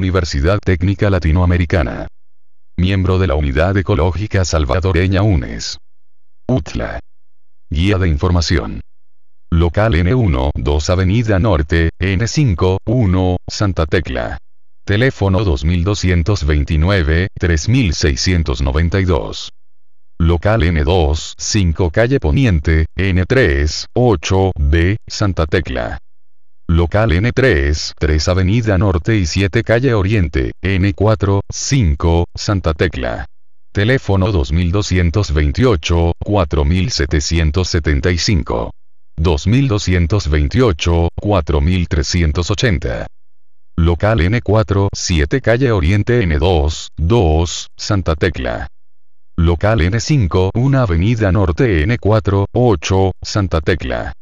Universidad Técnica Latinoamericana. Miembro de la Unidad Ecológica Salvadoreña UNES. UTLA. Guía de información. Local N1, 2 Avenida Norte, N5, 1, Santa Tecla. Teléfono 2229-3692. Local N2, 5 Calle Poniente, N3, 8, B, Santa Tecla local N3, 3 Avenida Norte y 7 Calle Oriente, N4, 5, Santa Tecla. Teléfono 2228, 4775. 2228, 4380. Local N4, 7 Calle Oriente N2, 2, Santa Tecla. Local N5, 1 Avenida Norte N4, 8, Santa Tecla.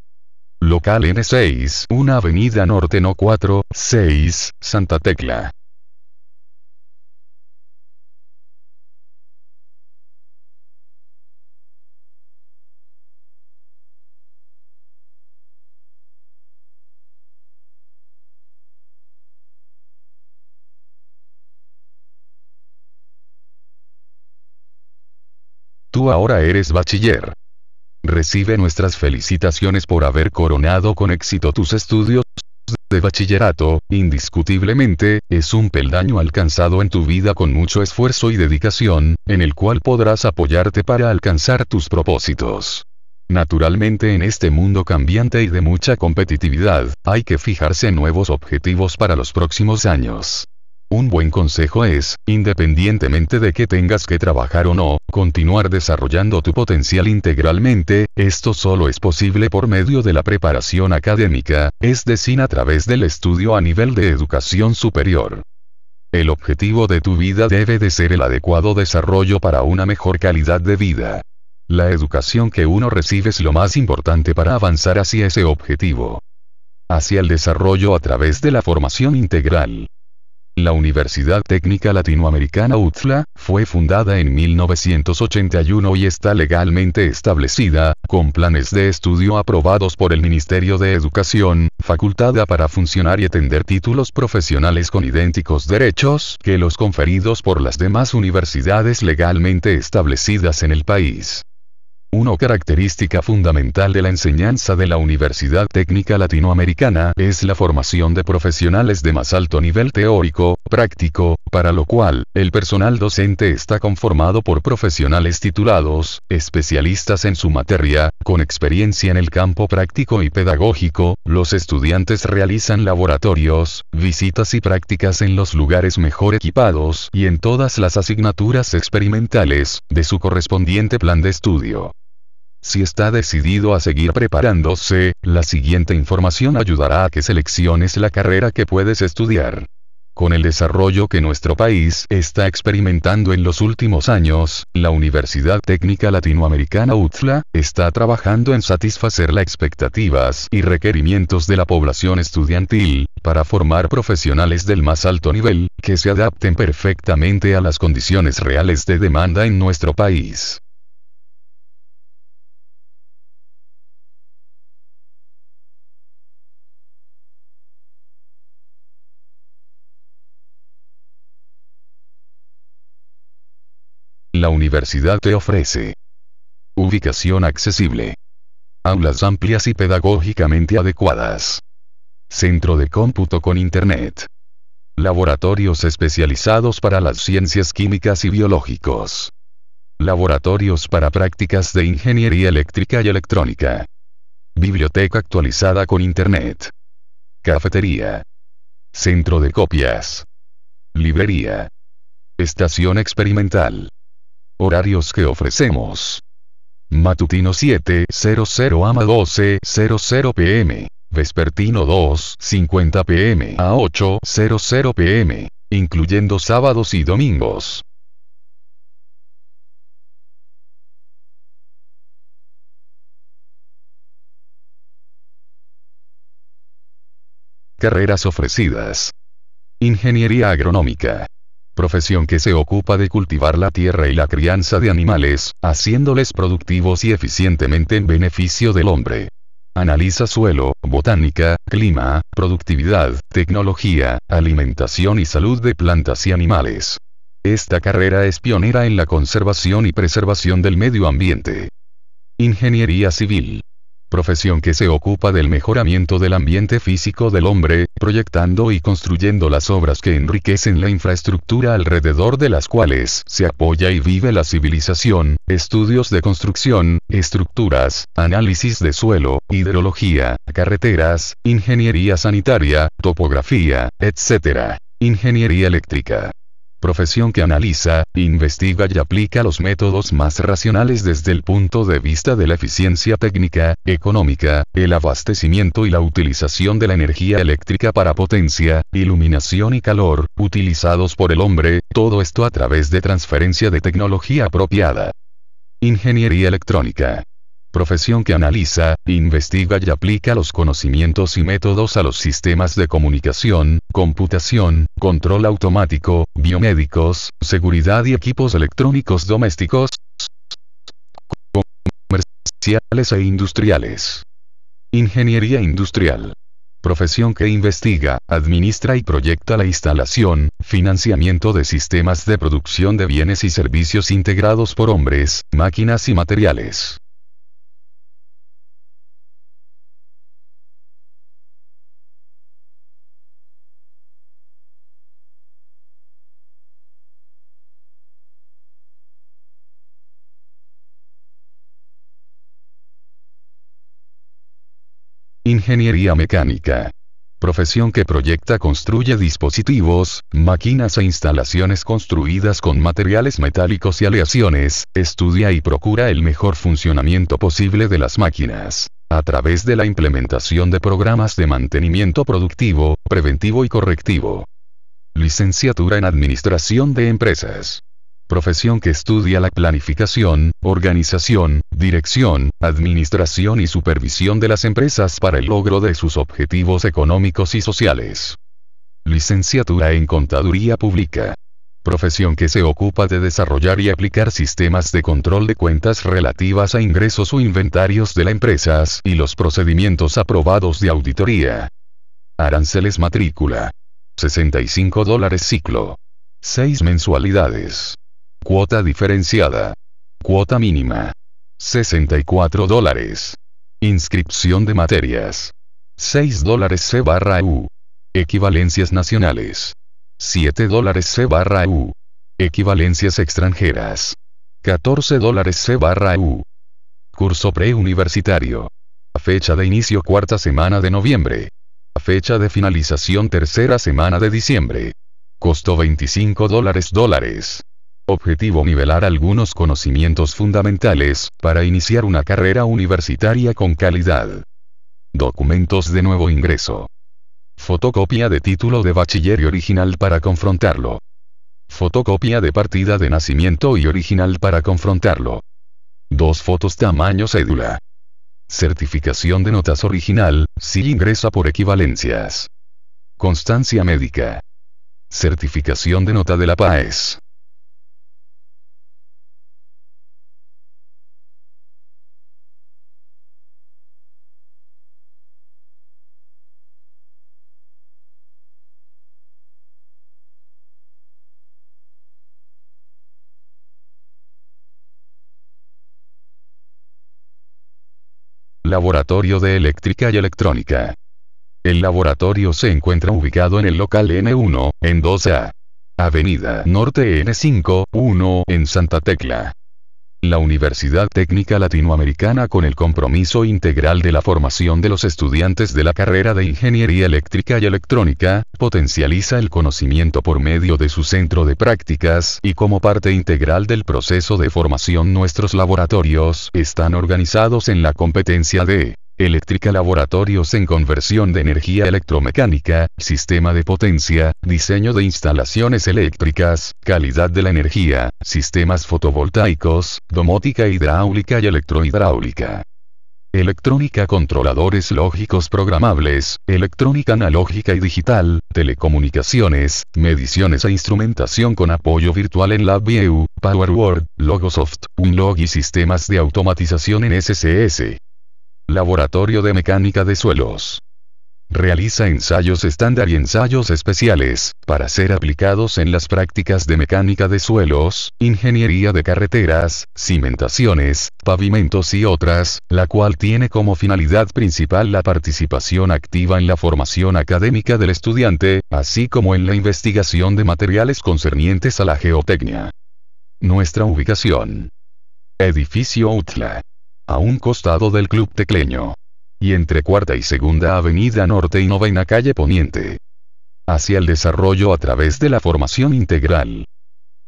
Local N6, una avenida norte no 4, 6, Santa Tecla. Tú ahora eres bachiller. Recibe nuestras felicitaciones por haber coronado con éxito tus estudios de bachillerato, indiscutiblemente, es un peldaño alcanzado en tu vida con mucho esfuerzo y dedicación, en el cual podrás apoyarte para alcanzar tus propósitos. Naturalmente en este mundo cambiante y de mucha competitividad, hay que fijarse nuevos objetivos para los próximos años. Un buen consejo es, independientemente de que tengas que trabajar o no, continuar desarrollando tu potencial integralmente, esto solo es posible por medio de la preparación académica, es decir a través del estudio a nivel de educación superior. El objetivo de tu vida debe de ser el adecuado desarrollo para una mejor calidad de vida. La educación que uno recibe es lo más importante para avanzar hacia ese objetivo. Hacia el desarrollo a través de la formación integral. La Universidad Técnica Latinoamericana UTLA fue fundada en 1981 y está legalmente establecida, con planes de estudio aprobados por el Ministerio de Educación, facultada para funcionar y atender títulos profesionales con idénticos derechos que los conferidos por las demás universidades legalmente establecidas en el país. Una característica fundamental de la enseñanza de la Universidad Técnica Latinoamericana es la formación de profesionales de más alto nivel teórico, práctico, para lo cual, el personal docente está conformado por profesionales titulados, especialistas en su materia, con experiencia en el campo práctico y pedagógico, los estudiantes realizan laboratorios, visitas y prácticas en los lugares mejor equipados y en todas las asignaturas experimentales, de su correspondiente plan de estudio. Si está decidido a seguir preparándose, la siguiente información ayudará a que selecciones la carrera que puedes estudiar. Con el desarrollo que nuestro país está experimentando en los últimos años, la Universidad Técnica Latinoamericana UTLA está trabajando en satisfacer las expectativas y requerimientos de la población estudiantil, para formar profesionales del más alto nivel, que se adapten perfectamente a las condiciones reales de demanda en nuestro país. La universidad te ofrece ubicación accesible, aulas amplias y pedagógicamente adecuadas, centro de cómputo con Internet, laboratorios especializados para las ciencias químicas y biológicos, laboratorios para prácticas de ingeniería eléctrica y electrónica, biblioteca actualizada con Internet, cafetería, centro de copias, librería, estación experimental Horarios que ofrecemos. Matutino 7.00 a 12.00 pm. Vespertino 2.50 pm a 8.00 pm. Incluyendo sábados y domingos. Carreras ofrecidas. Ingeniería agronómica profesión que se ocupa de cultivar la tierra y la crianza de animales, haciéndoles productivos y eficientemente en beneficio del hombre. Analiza suelo, botánica, clima, productividad, tecnología, alimentación y salud de plantas y animales. Esta carrera es pionera en la conservación y preservación del medio ambiente. Ingeniería civil profesión que se ocupa del mejoramiento del ambiente físico del hombre, proyectando y construyendo las obras que enriquecen la infraestructura alrededor de las cuales se apoya y vive la civilización, estudios de construcción, estructuras, análisis de suelo, hidrología, carreteras, ingeniería sanitaria, topografía, etc. Ingeniería eléctrica profesión que analiza, investiga y aplica los métodos más racionales desde el punto de vista de la eficiencia técnica, económica, el abastecimiento y la utilización de la energía eléctrica para potencia, iluminación y calor, utilizados por el hombre, todo esto a través de transferencia de tecnología apropiada. Ingeniería electrónica profesión que analiza, investiga y aplica los conocimientos y métodos a los sistemas de comunicación, computación, control automático, biomédicos, seguridad y equipos electrónicos domésticos, comerciales e industriales. Ingeniería industrial. Profesión que investiga, administra y proyecta la instalación, financiamiento de sistemas de producción de bienes y servicios integrados por hombres, máquinas y materiales. Ingeniería mecánica. Profesión que proyecta, construye dispositivos, máquinas e instalaciones construidas con materiales metálicos y aleaciones, estudia y procura el mejor funcionamiento posible de las máquinas a través de la implementación de programas de mantenimiento productivo, preventivo y correctivo. Licenciatura en Administración de Empresas profesión que estudia la planificación, organización, dirección, administración y supervisión de las empresas para el logro de sus objetivos económicos y sociales. Licenciatura en Contaduría Pública. Profesión que se ocupa de desarrollar y aplicar sistemas de control de cuentas relativas a ingresos o inventarios de las empresas y los procedimientos aprobados de auditoría. Aranceles matrícula. 65 dólares ciclo. 6 mensualidades. Cuota diferenciada. Cuota mínima. 64 dólares. Inscripción de materias. 6 dólares C barra U. Equivalencias nacionales. 7 dólares C barra U. Equivalencias extranjeras. 14 dólares C barra U. Curso preuniversitario. Fecha de inicio cuarta semana de noviembre. Fecha de finalización tercera semana de diciembre. Costo 25 dólares dólares. Objetivo nivelar algunos conocimientos fundamentales, para iniciar una carrera universitaria con calidad. Documentos de nuevo ingreso. Fotocopia de título de bachiller y original para confrontarlo. Fotocopia de partida de nacimiento y original para confrontarlo. Dos fotos tamaño cédula. Certificación de notas original, si ingresa por equivalencias. Constancia médica. Certificación de nota de la PAES. Laboratorio de Eléctrica y Electrónica. El laboratorio se encuentra ubicado en el local N1, en 2A. Avenida Norte N5, 1, en Santa Tecla la Universidad Técnica Latinoamericana con el compromiso integral de la formación de los estudiantes de la carrera de Ingeniería Eléctrica y Electrónica, potencializa el conocimiento por medio de su centro de prácticas y como parte integral del proceso de formación nuestros laboratorios están organizados en la competencia de Eléctrica Laboratorios en Conversión de Energía Electromecánica, Sistema de Potencia, Diseño de Instalaciones Eléctricas, Calidad de la Energía, Sistemas Fotovoltaicos, Domótica Hidráulica y Electrohidráulica. Electrónica Controladores Lógicos Programables, Electrónica Analógica y Digital, Telecomunicaciones, Mediciones e Instrumentación con apoyo virtual en LabVIEW, PowerWord, Logosoft, Unlog y Sistemas de Automatización en SCS. Laboratorio de Mecánica de Suelos. Realiza ensayos estándar y ensayos especiales, para ser aplicados en las prácticas de mecánica de suelos, ingeniería de carreteras, cimentaciones, pavimentos y otras, la cual tiene como finalidad principal la participación activa en la formación académica del estudiante, así como en la investigación de materiales concernientes a la geotecnia. Nuestra ubicación. Edificio UTLA a un costado del Club Tecleño. Y entre Cuarta y Segunda Avenida Norte y Novena Calle Poniente. Hacia el desarrollo a través de la formación integral.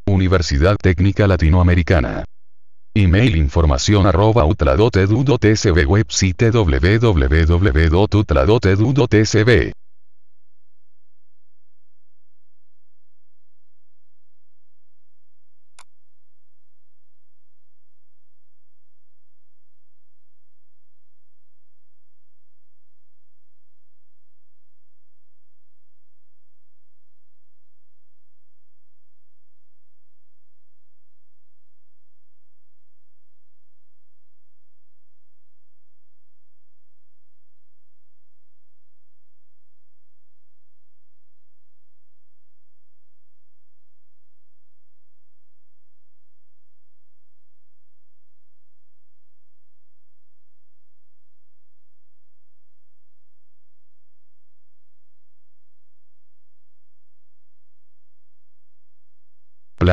Universidad Técnica Latinoamericana. Email información arroba website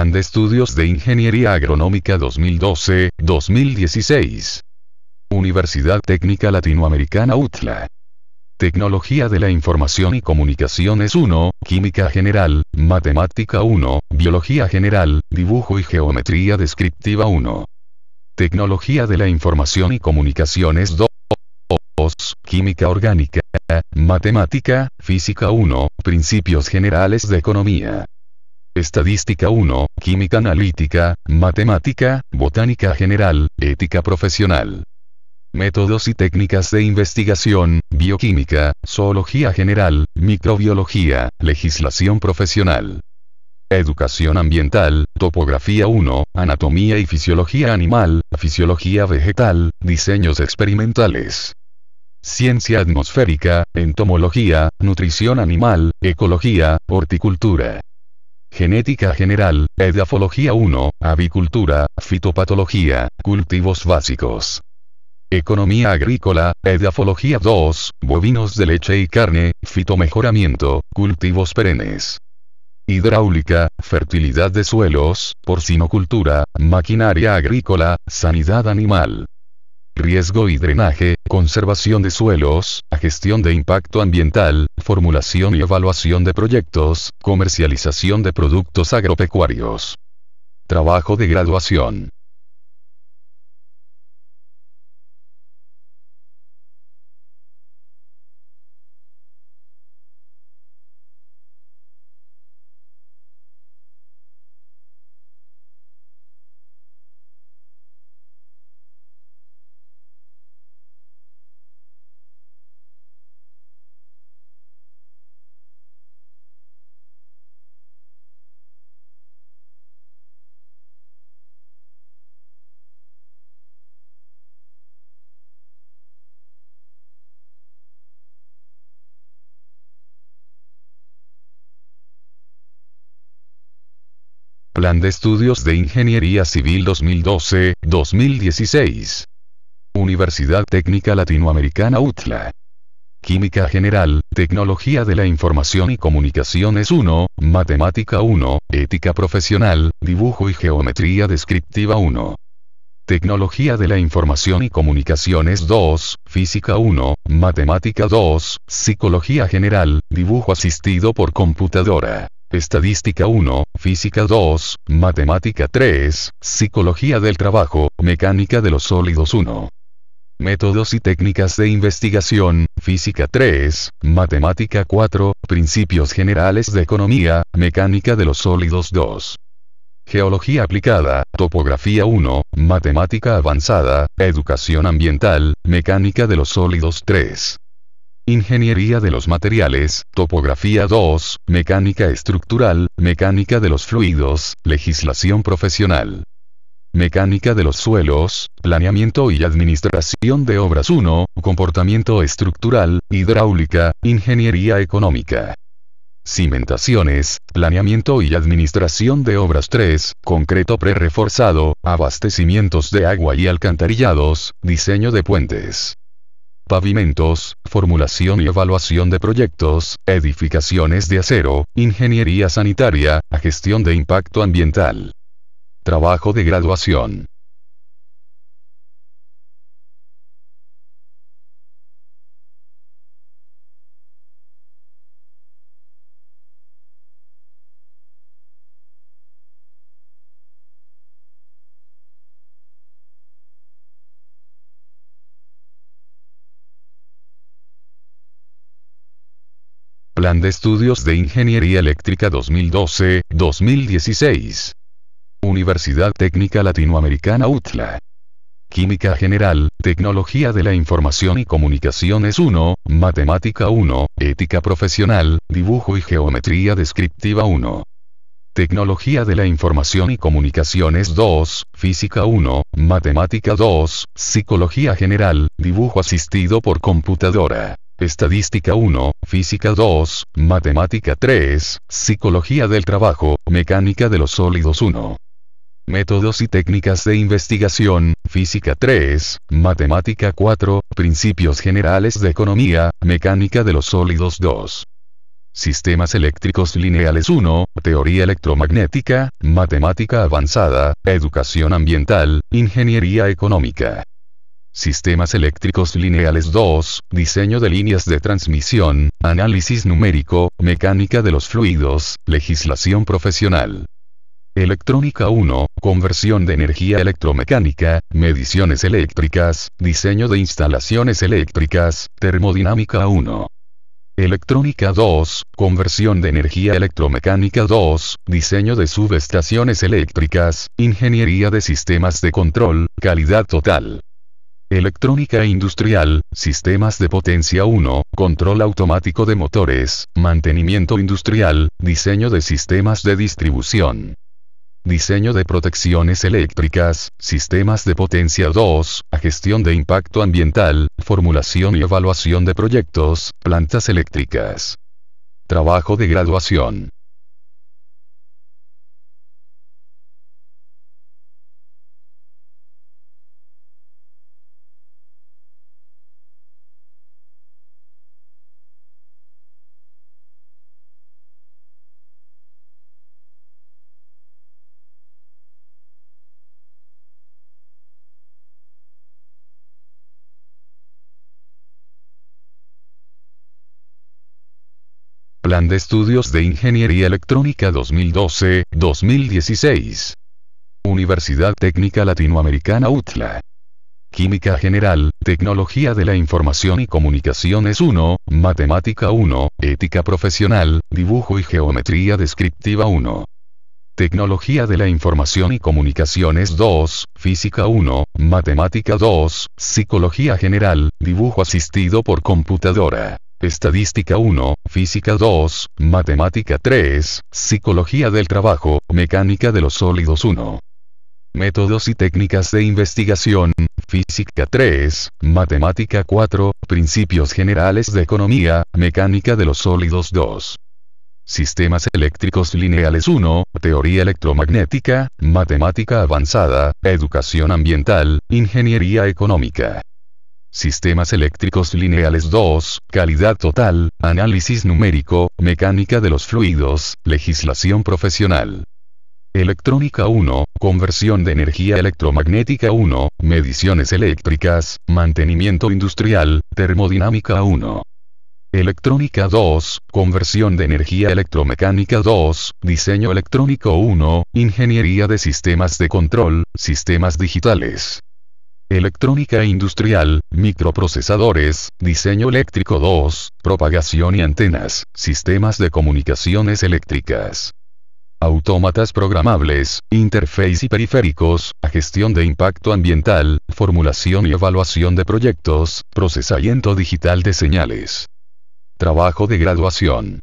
de estudios de Ingeniería Agronómica 2012-2016. Universidad Técnica Latinoamericana UTLA. Tecnología de la Información y Comunicaciones 1, Química General, Matemática 1, Biología General, Dibujo y Geometría Descriptiva 1. Tecnología de la Información y Comunicaciones 2, Química Orgánica, Matemática, Física 1, Principios Generales de Economía. Estadística 1, Química Analítica, Matemática, Botánica General, Ética Profesional. Métodos y técnicas de investigación, bioquímica, zoología general, microbiología, legislación profesional. Educación ambiental, topografía 1, anatomía y fisiología animal, fisiología vegetal, diseños experimentales. Ciencia atmosférica, entomología, nutrición animal, ecología, horticultura. Genética general, edafología 1, avicultura, fitopatología, cultivos básicos. Economía agrícola, edafología 2, bovinos de leche y carne, fitomejoramiento, cultivos perennes. Hidráulica, fertilidad de suelos, porcinocultura, maquinaria agrícola, sanidad animal riesgo y drenaje, conservación de suelos, gestión de impacto ambiental, formulación y evaluación de proyectos, comercialización de productos agropecuarios. Trabajo de graduación. Plan de Estudios de Ingeniería Civil 2012-2016. Universidad Técnica Latinoamericana UTLA. Química General, Tecnología de la Información y Comunicaciones 1, Matemática 1, Ética Profesional, Dibujo y Geometría Descriptiva 1. Tecnología de la Información y Comunicaciones 2, Física 1, Matemática 2, Psicología General, Dibujo Asistido por Computadora. Estadística 1, Física 2, Matemática 3, Psicología del Trabajo, Mecánica de los Sólidos 1. Métodos y técnicas de investigación, Física 3, Matemática 4, Principios generales de economía, Mecánica de los Sólidos 2. Geología aplicada, Topografía 1, Matemática avanzada, Educación ambiental, Mecánica de los Sólidos 3. Ingeniería de los materiales, topografía 2, mecánica estructural, mecánica de los fluidos, legislación profesional. Mecánica de los suelos, planeamiento y administración de obras 1, comportamiento estructural, hidráulica, ingeniería económica. Cimentaciones, planeamiento y administración de obras 3, concreto pre-reforzado, abastecimientos de agua y alcantarillados, diseño de puentes pavimentos, formulación y evaluación de proyectos, edificaciones de acero, ingeniería sanitaria, gestión de impacto ambiental. Trabajo de graduación. Plan de Estudios de Ingeniería Eléctrica 2012-2016. Universidad Técnica Latinoamericana UTLA. Química General, Tecnología de la Información y Comunicaciones 1, Matemática 1, Ética Profesional, Dibujo y Geometría Descriptiva 1. Tecnología de la Información y Comunicaciones 2, Física 1, Matemática 2, Psicología General, Dibujo Asistido por Computadora. Estadística 1, Física 2, Matemática 3, Psicología del Trabajo, Mecánica de los Sólidos 1. Métodos y técnicas de investigación, Física 3, Matemática 4, Principios generales de economía, Mecánica de los sólidos 2. Sistemas eléctricos lineales 1, Teoría electromagnética, Matemática avanzada, Educación ambiental, Ingeniería económica. Sistemas eléctricos lineales 2, diseño de líneas de transmisión, análisis numérico, mecánica de los fluidos, legislación profesional. Electrónica 1, conversión de energía electromecánica, mediciones eléctricas, diseño de instalaciones eléctricas, termodinámica 1. Electrónica 2, conversión de energía electromecánica 2, diseño de subestaciones eléctricas, ingeniería de sistemas de control, calidad total. Electrónica industrial, sistemas de potencia 1, control automático de motores, mantenimiento industrial, diseño de sistemas de distribución. Diseño de protecciones eléctricas, sistemas de potencia 2, gestión de impacto ambiental, formulación y evaluación de proyectos, plantas eléctricas. Trabajo de graduación. de Estudios de Ingeniería Electrónica 2012-2016. Universidad Técnica Latinoamericana UTLA. Química General, Tecnología de la Información y Comunicaciones 1, Matemática 1, Ética Profesional, Dibujo y Geometría Descriptiva 1. Tecnología de la Información y Comunicaciones 2, Física 1, Matemática 2, Psicología General, Dibujo asistido por computadora. Estadística 1, Física 2, Matemática 3, Psicología del Trabajo, Mecánica de los Sólidos 1. Métodos y técnicas de investigación, Física 3, Matemática 4, Principios generales de economía, Mecánica de los Sólidos 2. Sistemas eléctricos lineales 1, Teoría electromagnética, Matemática avanzada, Educación ambiental, Ingeniería económica. Sistemas eléctricos lineales 2, calidad total, análisis numérico, mecánica de los fluidos, legislación profesional. Electrónica 1, conversión de energía electromagnética 1, mediciones eléctricas, mantenimiento industrial, termodinámica 1. Electrónica 2, conversión de energía electromecánica 2, diseño electrónico 1, ingeniería de sistemas de control, sistemas digitales. Electrónica industrial, microprocesadores, diseño eléctrico 2, propagación y antenas, sistemas de comunicaciones eléctricas. Autómatas programables, interface y periféricos, gestión de impacto ambiental, formulación y evaluación de proyectos, procesamiento digital de señales. Trabajo de graduación.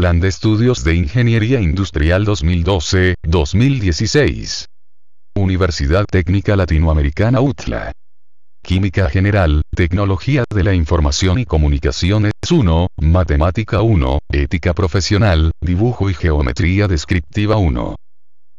Plan de Estudios de Ingeniería Industrial 2012-2016. Universidad Técnica Latinoamericana UTLA. Química General, Tecnología de la Información y Comunicaciones 1, Matemática 1, Ética Profesional, Dibujo y Geometría Descriptiva 1.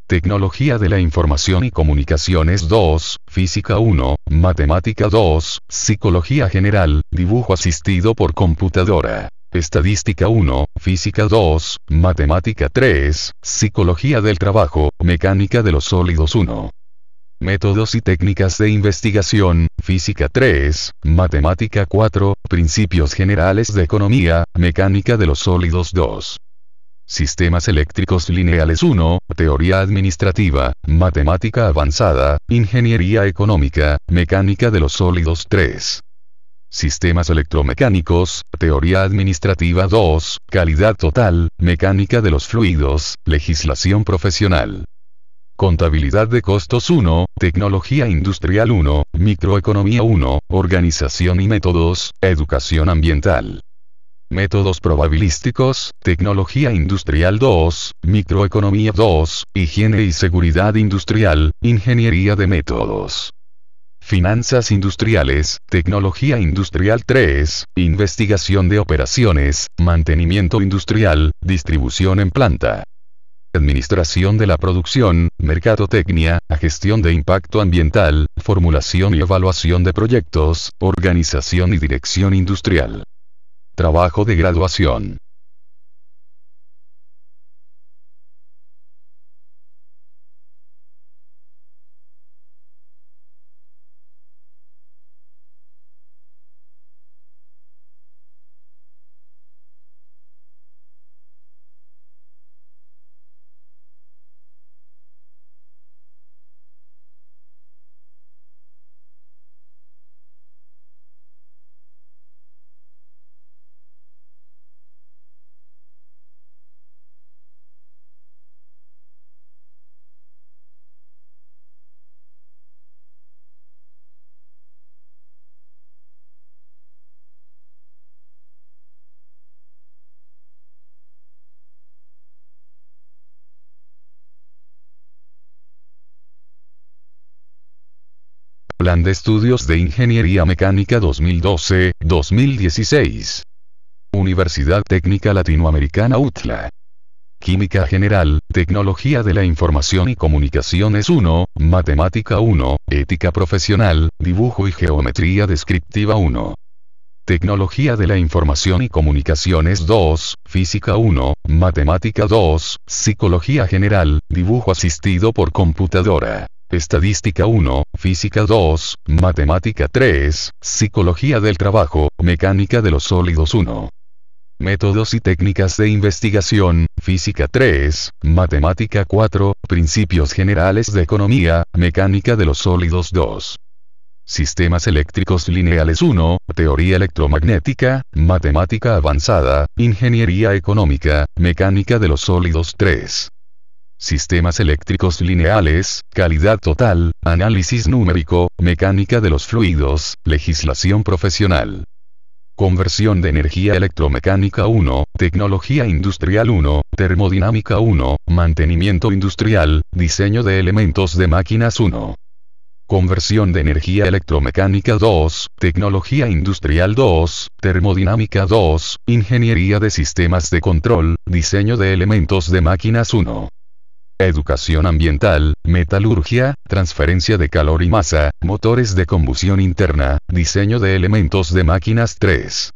Tecnología de la Información y Comunicaciones 2, Física 1, Matemática 2, Psicología General, Dibujo Asistido por Computadora. Estadística 1, Física 2, Matemática 3, Psicología del Trabajo, Mecánica de los Sólidos 1. Métodos y técnicas de investigación, Física 3, Matemática 4, Principios generales de economía, Mecánica de los sólidos 2. Sistemas eléctricos lineales 1, Teoría administrativa, Matemática avanzada, Ingeniería económica, Mecánica de los sólidos 3. Sistemas electromecánicos, Teoría Administrativa 2, Calidad Total, Mecánica de los Fluidos, Legislación Profesional. Contabilidad de Costos 1, Tecnología Industrial 1, Microeconomía 1, Organización y Métodos, Educación Ambiental. Métodos probabilísticos, Tecnología Industrial 2, Microeconomía 2, Higiene y Seguridad Industrial, Ingeniería de Métodos. Finanzas Industriales, Tecnología Industrial 3, Investigación de Operaciones, Mantenimiento Industrial, Distribución en Planta. Administración de la producción, mercadotecnia, gestión de impacto ambiental, formulación y evaluación de proyectos, organización y dirección industrial. Trabajo de graduación. de Estudios de Ingeniería Mecánica 2012-2016. Universidad Técnica Latinoamericana UTLA. Química General, Tecnología de la Información y Comunicaciones 1, Matemática 1, Ética Profesional, Dibujo y Geometría Descriptiva 1. Tecnología de la Información y Comunicaciones 2, Física 1, Matemática 2, Psicología General, Dibujo asistido por computadora. Estadística 1, Física 2, Matemática 3, Psicología del Trabajo, Mecánica de los Sólidos 1. Métodos y técnicas de investigación, Física 3, Matemática 4, Principios generales de economía, Mecánica de los sólidos 2. Sistemas eléctricos lineales 1, Teoría electromagnética, Matemática avanzada, Ingeniería económica, Mecánica de los sólidos 3 sistemas eléctricos lineales, calidad total, análisis numérico, mecánica de los fluidos, legislación profesional. Conversión de energía electromecánica 1, tecnología industrial 1, termodinámica 1, mantenimiento industrial, diseño de elementos de máquinas 1. Conversión de energía electromecánica 2, tecnología industrial 2, termodinámica 2, ingeniería de sistemas de control, diseño de elementos de máquinas 1 educación ambiental, metalurgia, transferencia de calor y masa, motores de combustión interna, diseño de elementos de máquinas 3.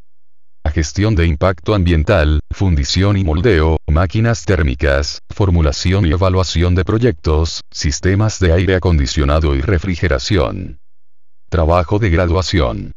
Gestión de impacto ambiental, fundición y moldeo, máquinas térmicas, formulación y evaluación de proyectos, sistemas de aire acondicionado y refrigeración. Trabajo de graduación.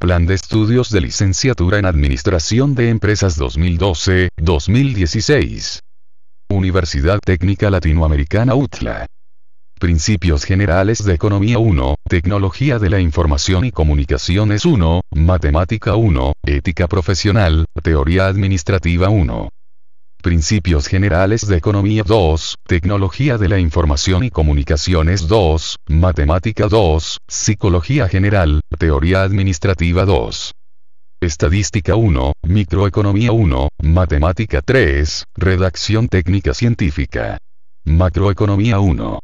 Plan de Estudios de Licenciatura en Administración de Empresas 2012-2016. Universidad Técnica Latinoamericana UTLA. Principios Generales de Economía 1, Tecnología de la Información y Comunicaciones 1, Matemática 1, Ética Profesional, Teoría Administrativa 1. Principios Generales de Economía 2, Tecnología de la Información y Comunicaciones 2, Matemática 2, Psicología General, Teoría Administrativa 2. Estadística 1, Microeconomía 1, Matemática 3, Redacción Técnica Científica. Macroeconomía 1.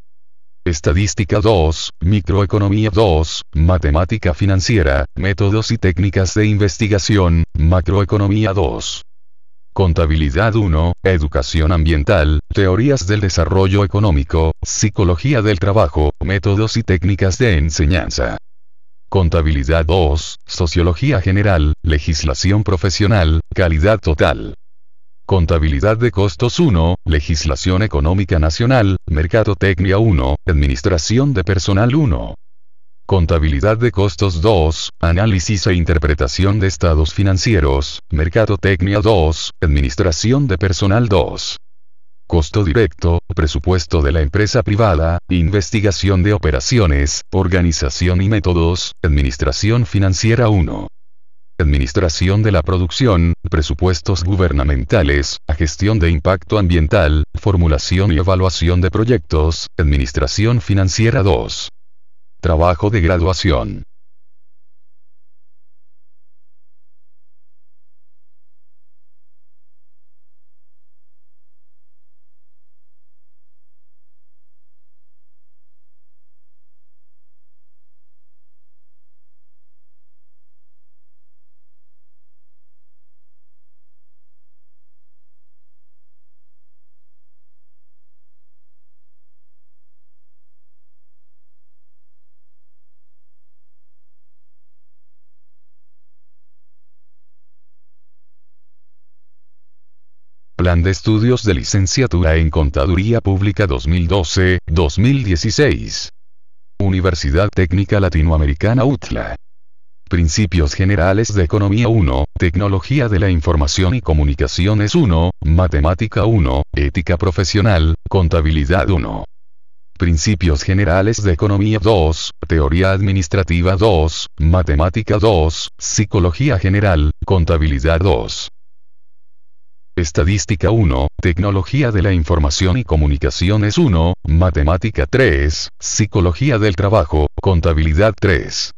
Estadística 2, Microeconomía 2, Matemática Financiera, Métodos y Técnicas de Investigación, Macroeconomía 2. Contabilidad 1, Educación Ambiental, Teorías del Desarrollo Económico, Psicología del Trabajo, Métodos y Técnicas de Enseñanza. Contabilidad 2, Sociología General, Legislación Profesional, Calidad Total. Contabilidad de Costos 1, Legislación Económica Nacional, Mercadotecnia 1, Administración de Personal 1. Contabilidad de costos 2, Análisis e interpretación de estados financieros, Mercadotecnia 2, Administración de personal 2. Costo directo, presupuesto de la empresa privada, investigación de operaciones, organización y métodos, administración financiera 1. Administración de la producción, presupuestos gubernamentales, gestión de impacto ambiental, formulación y evaluación de proyectos, administración financiera 2 trabajo de graduación. de Estudios de Licenciatura en Contaduría Pública 2012-2016. Universidad Técnica Latinoamericana UTLA. Principios Generales de Economía 1, Tecnología de la Información y Comunicaciones 1, Matemática 1, Ética Profesional, Contabilidad 1. Principios Generales de Economía 2, Teoría Administrativa 2, Matemática 2, Psicología General, Contabilidad 2. Estadística 1, Tecnología de la Información y Comunicaciones 1, Matemática 3, Psicología del Trabajo, Contabilidad 3.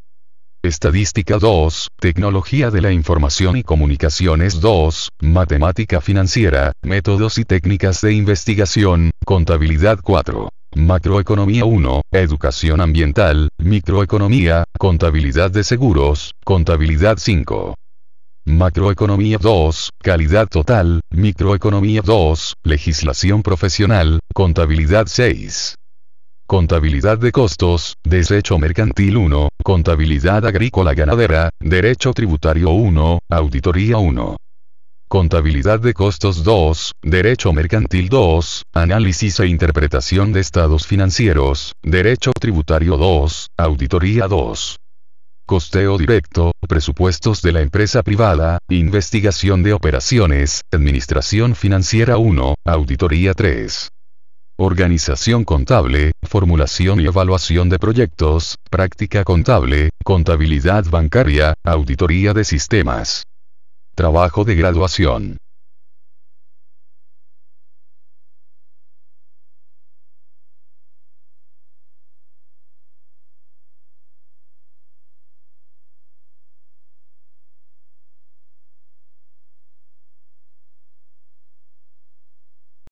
Estadística 2, Tecnología de la Información y Comunicaciones 2, Matemática Financiera, Métodos y Técnicas de Investigación, Contabilidad 4. Macroeconomía 1, Educación Ambiental, Microeconomía, Contabilidad de Seguros, Contabilidad 5. Macroeconomía 2, calidad total, microeconomía 2, legislación profesional, contabilidad 6. Contabilidad de costos, derecho mercantil 1, contabilidad agrícola ganadera, derecho tributario 1, auditoría 1. Contabilidad de costos 2, Derecho Mercantil 2, Análisis e Interpretación de Estados Financieros, Derecho Tributario 2, Auditoría 2 costeo directo, presupuestos de la empresa privada, investigación de operaciones, administración financiera 1, auditoría 3. Organización contable, formulación y evaluación de proyectos, práctica contable, contabilidad bancaria, auditoría de sistemas. Trabajo de graduación.